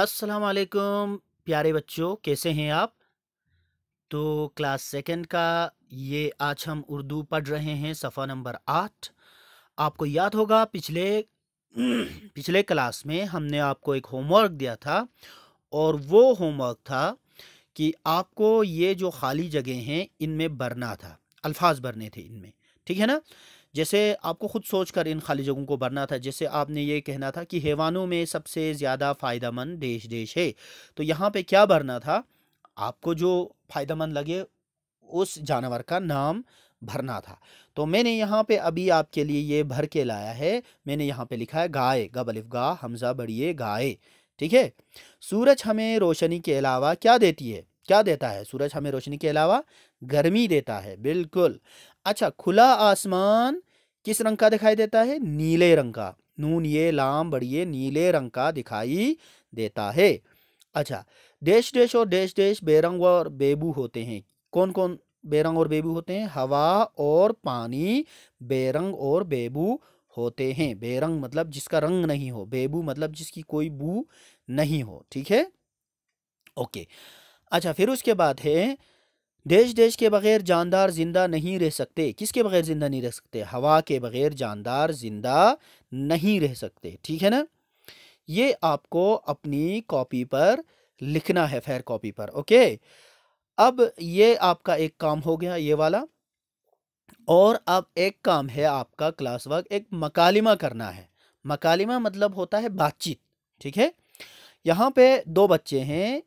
अस्सलाम वालेकुम प्यारे बच्चों कैसे हैं आप तो क्लास सेकंड का ये आज हम उर्दू पढ़ रहे हैं सफ़ा नंबर आठ आपको याद होगा पिछले पिछले क्लास में हमने आपको एक होमवर्क दिया था और वो होमवर्क था कि आपको ये जो खाली जगह हैं इनमें भरना था अल्फाज भरने थे इनमें ठीक है ना जैसे आपको ख़ुद सोच कर इन खाली जगहों को भरना था जैसे आपने ये कहना था कि हैवानों में सबसे ज़्यादा मंद देश देश है तो यहाँ पे क्या भरना था आपको जो मंद लगे उस जानवर का नाम भरना था तो मैंने यहाँ पे अभी आपके लिए ये भर के लाया है मैंने यहाँ पे लिखा है गाय गबलिफ गा हमज़ा बड़िए गाय ठीक है सूरज हमें रोशनी के अलावा क्या देती है क्या देता है सूरज हमें रोशनी के अलावा गर्मी देता है बिल्कुल अच्छा खुला आसमान किस रंग का दिखाई देता है नीले रंग का नून ये लाम बड़िए नीले रंग का दिखाई देता है अच्छा देश देश और देश देश बेरंग और बेबू होते हैं कौन कौन बेरंग और बेबू होते हैं हवा और पानी बेरंग और बेबू होते हैं बेरंग मतलब जिसका रंग नहीं हो बेबू मतलब जिसकी कोई बू नहीं हो ठीक है ओके अच्छा फिर उसके बाद है देश देश के बगैर जानदार जिंदा नहीं रह सकते किसके बगैर जिंदा नहीं रह सकते हवा के बगैर जानदार जिंदा नहीं रह सकते ठीक है ना ये आपको अपनी कॉपी पर लिखना है फेयर कॉपी पर ओके अब ये आपका एक काम हो गया ये वाला और अब एक काम है आपका क्लास वर्क एक मकालिमा करना है मकालिमा मतलब होता है बातचीत ठीक है यहाँ पे दो बच्चे हैं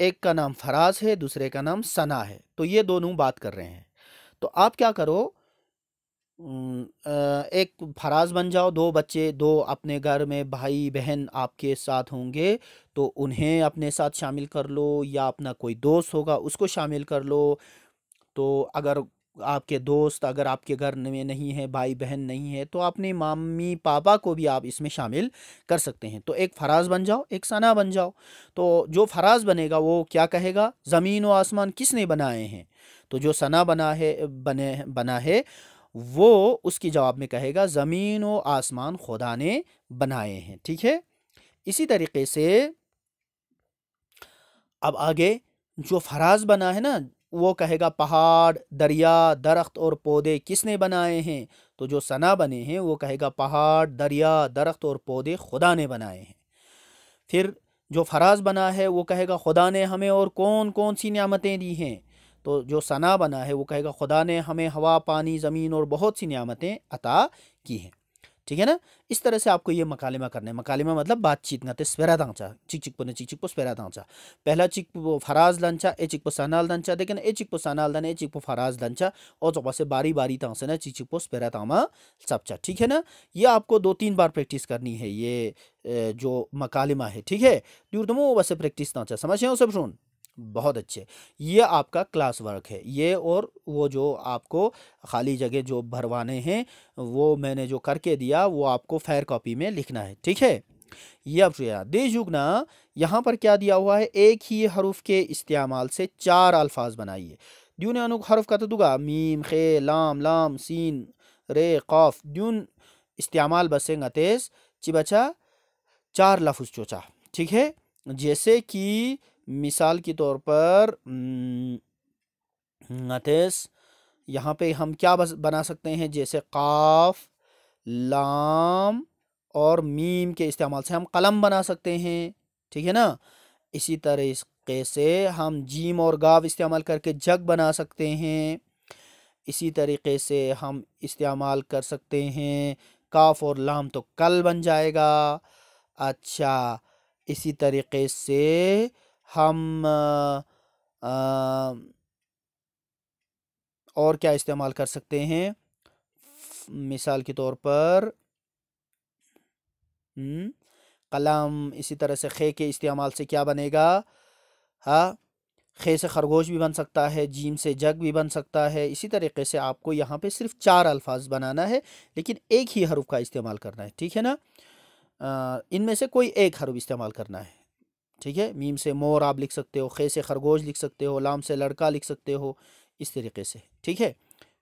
एक का नाम फराज है दूसरे का नाम सना है तो ये दोनों बात कर रहे हैं तो आप क्या करो एक फराज बन जाओ दो बच्चे दो अपने घर में भाई बहन आपके साथ होंगे तो उन्हें अपने साथ शामिल कर लो या अपना कोई दोस्त होगा उसको शामिल कर लो तो अगर आपके दोस्त अगर आपके घर में नहीं है भाई बहन नहीं है तो अपने मम्मी पापा को भी आप इसमें शामिल कर सकते हैं तो एक फराज बन जाओ एक सना बन जाओ तो जो फराज बनेगा वो क्या कहेगा ज़मीन व आसमान किसने बनाए हैं तो जो सना बना है बने बना है वो उसकी जवाब में कहेगा ज़मीन व आसमान खुदा ने बनाए हैं ठीक है इसी तरीके से अब आगे जो फराज बना है ना वो कहेगा पहाड़ दरिया दरख्त और पौधे किसने बनाए हैं तो जो सना बने हैं वो कहेगा पहाड़ दरिया दरख्त और पौधे खुदा ने बनाए हैं फिर जो फराज बना है वो कहेगा खुदा ने हमें और कौन कौन सी नियामतें दी हैं तो जो सना बना है वो कहेगा खुदा ने हमें हवा पानी ज़मीन और बहुत सी नियामतें अता की हैं ठीक है ना इस तरह से आपको ये मकालिमा करने मकालिमा मतलब बातचीत ना स्वेरा दाँचा चिक चिक पुने चिक चिक स्वेरा दाँचा पहला चिक फराज लंचा ए चिक सनाल देखे देखना ए चिक सनाल दन ए चिक फराज दाँचा और चौपा तो से बारी बारी दाँचे ना चिक चिक स्वेरा तामा सबचा ठीक है ना ये आपको दो तीन बार प्रैक्टिस करनी है ये जो मकालिमा है ठीक है दूर तुम तो वैसे प्रैक्टिस दाँचा समझे हो सब सुन बहुत अच्छे ये आपका क्लास वर्क है ये और वो जो आपको खाली जगह जो भरवाने हैं वो मैंने जो करके दिया वो आपको फेयर कॉपी में लिखना है ठीक है ये अब शुक्रिया देश जुगना यहाँ पर क्या दिया हुआ है एक ही हरूफ के इस्तेमाल से चार अल्फाज बनाइए द्यून अनुक हरूफ का तो दुगा मीम खे लाम लाम सीन रे कौफ द्यून इस्तेमाल बसेंगा तेज चिबचा चार लफ्ज़ चोचा ठीक है जैसे कि मिसाल के तौर पर नतीस यहाँ पे हम क्या बना सकते हैं जैसे काफ लाम और मीम के इस्तेमाल से हम कलम बना सकते हैं ठीक है ना इसी तरीके से हम जीम और गाव इस्तेमाल करके जग बना सकते हैं इसी तरीके से हम इस्तेमाल कर सकते हैं काफ और लाम तो कल बन जाएगा अच्छा इसी तरीके से हम आ, आ, और क्या इस्तेमाल कर सकते हैं मिसाल के तौर पर हुँ? हम्म, कलम इसी तरह से खे के इस्तेमाल से क्या बनेगा हाँ खे से खरगोश भी बन सकता है जीम से जग भी बन सकता है इसी तरीके से आपको यहाँ पे सिर्फ चार अल्फाज बनाना है लेकिन एक ही हरूफ का इस्तेमाल करना है ठीक है ना इनमें से कोई एक हरूफ इस्तेमाल करना है ठीक है मीम से मोर आप लिख सकते हो खे से खरगोश लिख सकते हो लाम से लड़का लिख सकते हो इस तरीके से ठीक है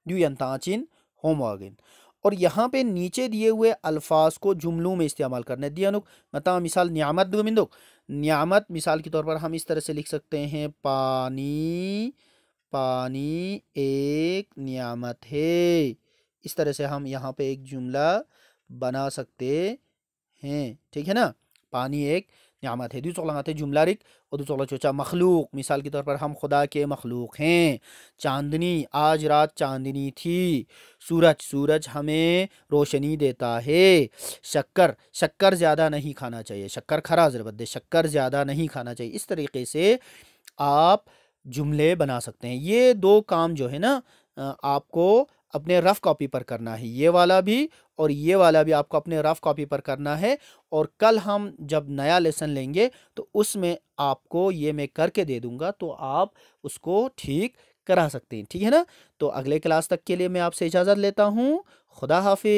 ड्यू यंताचिन होमवागिन और यहाँ पे नीचे दिए हुए अल्फाज को जुमलों में इस्तेमाल करना है अनुक मता मिसाल नियामत दुमिंदुक नियामत मिसाल के तौर पर हम इस तरह से लिख सकते हैं पानी पानी एक नियामत है इस तरह से हम यहाँ पे एक जुमला बना सकते हैं ठीक है ना पानी एक नियामत है दूसरा लगाते जुमला रिक और दूसरा चोचा मखलूक मिसाल के तौर पर हम खुदा के मखलूक हैं चांदनी आज रात चांदनी थी सूरज सूरज हमें रोशनी देता है शक्कर शक्कर ज़्यादा नहीं खाना चाहिए शक्कर खरा ज़रबत शक्कर ज़्यादा नहीं खाना चाहिए इस तरीके से आप जुमले बना सकते हैं ये दो काम जो है ना आपको अपने रफ़ कॉपी पर करना है ये वाला भी और ये वाला भी आपको अपने रफ़ कॉपी पर करना है और कल हम जब नया लेसन लेंगे तो उसमें आपको ये मैं करके दे दूँगा तो आप उसको ठीक करा सकते हैं ठीक है ना तो अगले क्लास तक के लिए मैं आपसे इजाज़त लेता हूँ खुदा हाफि